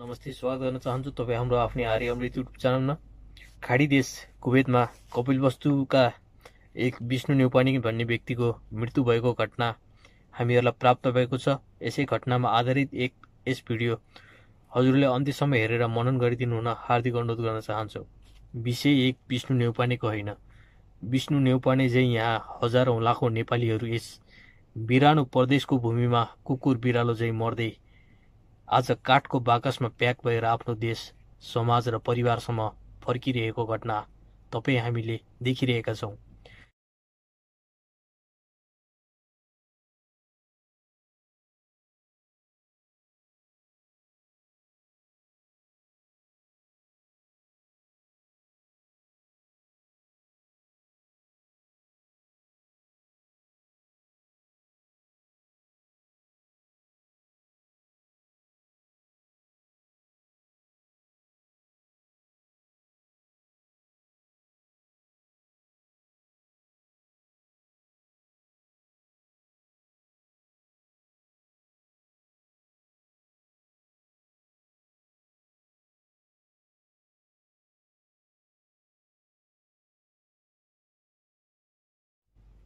नमस्ते स्वागत गर्न चाहन्छु तपाईँ हाम्रो आफ्नै आर्य अमृत युट्युब च्यानलमा खाडी देश कुवेतमा कपिल वस्तुका एक विष्णु न्युपानी भन्ने व्यक्तिको मृत्यु भएको घटना हामीहरूलाई प्राप्त भएको छ यसै घटनामा आधारित एक यस भिडियो हजुरले अन्त्यसम्म हेरेर मनन गरिदिनु हुन हार्दिक अनुरोध गर्न चाहन्छु विषय एक विष्णु न्यौपानेको होइन विष्णु न्यौपाने चाहिँ यहाँ हजारौँ लाखौँ नेपालीहरू यस बिरानो प्रदेशको भूमिमा कुकुर बिरालो चाहिँ मर्दै आज काठको बाकसमा प्याक भएर आफ्नो देश समाज र परिवारसम्म फर्किरहेको घटना तपाईँ हामीले देखिरहेका छौँ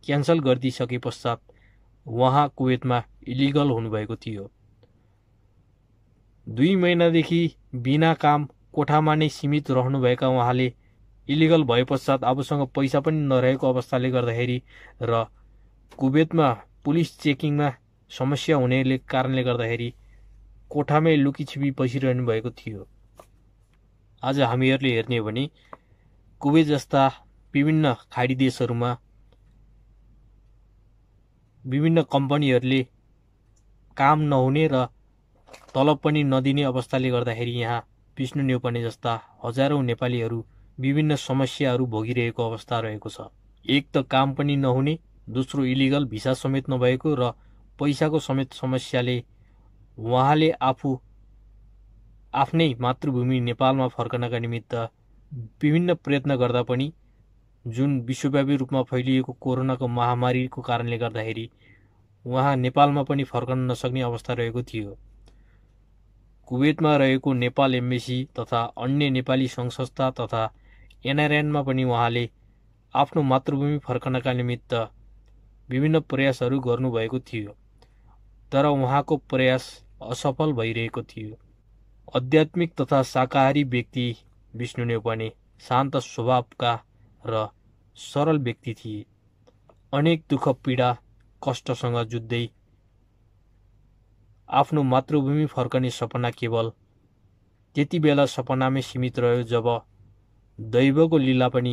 क्यान्सल गरिदिइसके पश्चात उहाँ कुवेतमा इलिगल हुनुभएको थियो दुई महिनादेखि बिना काम कोठामा नै सीमित रहनुभएका उहाँले इलिगल भए पश्चात आफूसँग पैसा पनि नरहेको अवस्थाले गर्दाखेरि र कुवेतमा पुलिस चेकिङमा समस्या हुनेले कारणले गर्दाखेरि कोठामै लुकी लुकीछिपी बसिरहनु भएको थियो आज हामीहरूले हेर्ने हो भने कुवेत जस्ता विभिन्न खाडी देशहरूमा विभिन्न कम्पनीहरूले काम नहुने र तलब पनि नदिने अवस्थाले गर्दाखेरि यहाँ विष्णु न्यौपाने जस्ता हजारौँ नेपालीहरू विभिन्न समस्याहरू भोगिरहेको अवस्था रहेको छ एक त काम पनि नहुने दोस्रो इलिगल भिसा समेत नभएको र पैसाको समेत समस्याले उहाँले आफू आफ्नै मातृभूमि नेपालमा फर्कनका निमित्त विभिन्न प्रयत्न गर्दा पनि जुन विश्वव्यापी रूपमा फैलिएको कोरोनाको महामारीको कारणले गर्दाखेरि उहाँ नेपालमा पनि फर्कन नसक्ने अवस्था रहेको थियो कुवेतमा रहेको नेपाल एम्बेसी तथा अन्य नेपाली सङ्घ संस्था तथा एनआरएनमा पनि उहाँले आफ्नो मातृभूमि फर्कनका निमित्त विभिन्न प्रयासहरू गर्नुभएको थियो तर उहाँको प्रयास असफल भइरहेको थियो आध्यात्मिक तथा शाकाहारी व्यक्ति विष्णु नेौपाने शान्त स्वभावका र सरल व्यक्ति थिए अनेक दुःख पीडा कष्टसँग जुझ्दै आफ्नो मातृभूमि फर्कने सपना केवल त्यति बेला सपनामै सीमित रह्यो जब दैवको लीला पनि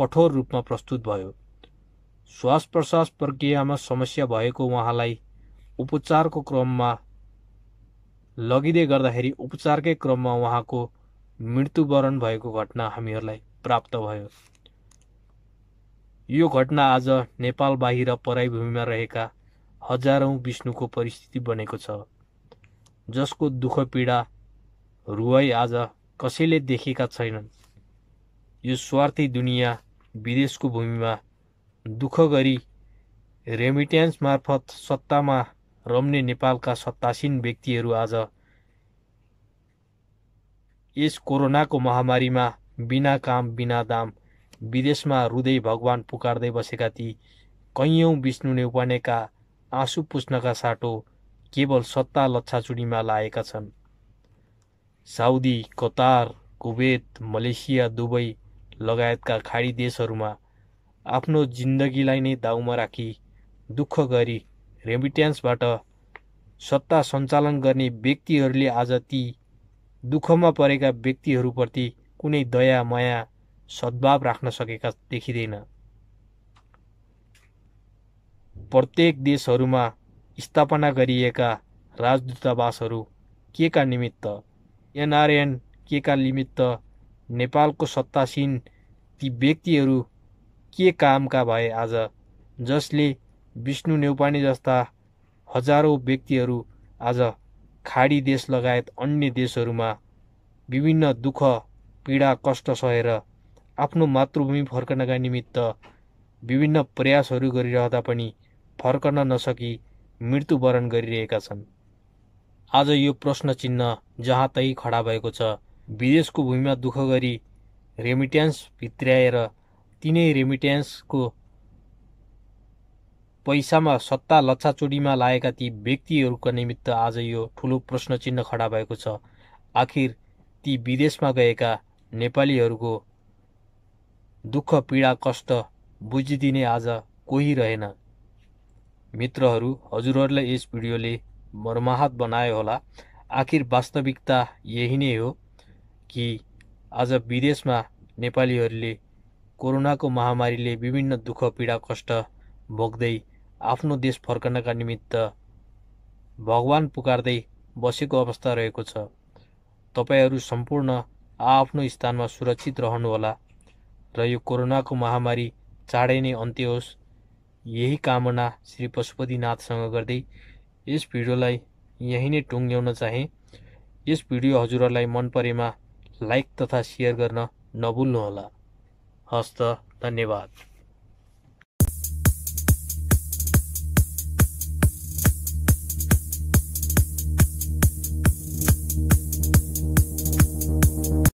कठोर रूपमा प्रस्तुत भयो श्वास प्रश्वास प्रक्रियामा समस्या भएको उहाँलाई उपचारको क्रममा लगिँदै गर्दाखेरि उपचारकै क्रममा उहाँको मृत्युवरण भएको घटना हामीहरूलाई प्राप्त भयो यो घटना आज नेपाल बाहिर पराई भूमिमा रहेका हजारौँ विष्णुको परिस्थिति बनेको छ जसको दुःख पीडा रुवाई आज कसैले देखेका छैनन् यो स्वार्थी दुनियाँ विदेशको भूमिमा दुःख गरी रेमिट्यान्स मार्फत सत्तामा रम्ने नेपालका सत्तासीन व्यक्तिहरू आज यस कोरोनाको महामारीमा बिना काम बिना दाम विदेशमा रुदै भगवान् पुकार्दै बसेका ती कैयौँ विष्णु नेउपानेका आँसु पुस्नका साटो केवल सत्ता लच्छाचुडीमा लागेका छन् Saudi Qatar Kuwait Malaysia Dubai लगायतका खाडी देशहरूमा आफ्नो जिन्दगीलाई नै दाउमा राखी दुःख गरी रेमिट्यान्सबाट सत्ता सञ्चालन गर्ने व्यक्तिहरूले आज ती दुःखमा परेका व्यक्तिहरूप्रति कुनै दया माया सद्भाव राख्न सकेका देखिँदैन प्रत्येक देशहरूमा स्थापना गरिएका राजदूतावासहरू के का निमित्त एनआरएन के का निमित्त नेपालको सत्तासीन ती व्यक्तिहरू के कामका भए आज जसले विष्णु नेौपाने जस्ता हजारौँ व्यक्तिहरू आज खाडी देश लगायत अन्य देशहरूमा विभिन्न दुःख पीडा कष्ट सहेर आफ्नो मातृभूमि फर्कनका निमित्त विभिन्न प्रयासहरू गरिरहँदा पनि फर्कन नसकी मृत्युवरण गरिरहेका छन् आज यो प्रश्न चिन्ह जहाँ तै खडा भएको छ विदेशको भूमिमा दुःख गरी रेमिट्यान्स भित्र्याएर तिनै रेमिट्यान्सको पैसामा सत्ता लच्छाचोडीमा लागेका ती व्यक्तिहरूको निमित्त आज यो ठुलो प्रश्न चिन्ह खडा भएको छ आखिर ती विदेशमा गएका नेपालीहरूको दुःख पीडा कष्ट बुझिदिने आज कोही रहेन मित्रहरू हजुरहरूलाई यस भिडियोले मर्माहत बनायो होला आखिर वास्तविकता यही नै हो कि आज विदेशमा नेपालीहरूले कोरोनाको महामारीले विभिन्न दुःख पीडा कष्ट भोग्दै आफ्नो देश फर्कनका निमित्त भगवान पुकार्दै बसेको अवस्था रहेको छ तपाईँहरू सम्पूर्ण आआफ्नो स्थानमा सुरक्षित रहनुहोला र यो कोरोनाको महामारी चाँडै नै अन्त्य होस् यही कामना श्री पशुपतिनाथसँग गर्दै यस भिडियोलाई यहीँ नै टुङ्ग्याउन चाहे यस भिडियो हजुरहरूलाई मन परेमा लाइक तथा सेयर गर्न नभुल्नुहोला हस्त धन्यवाद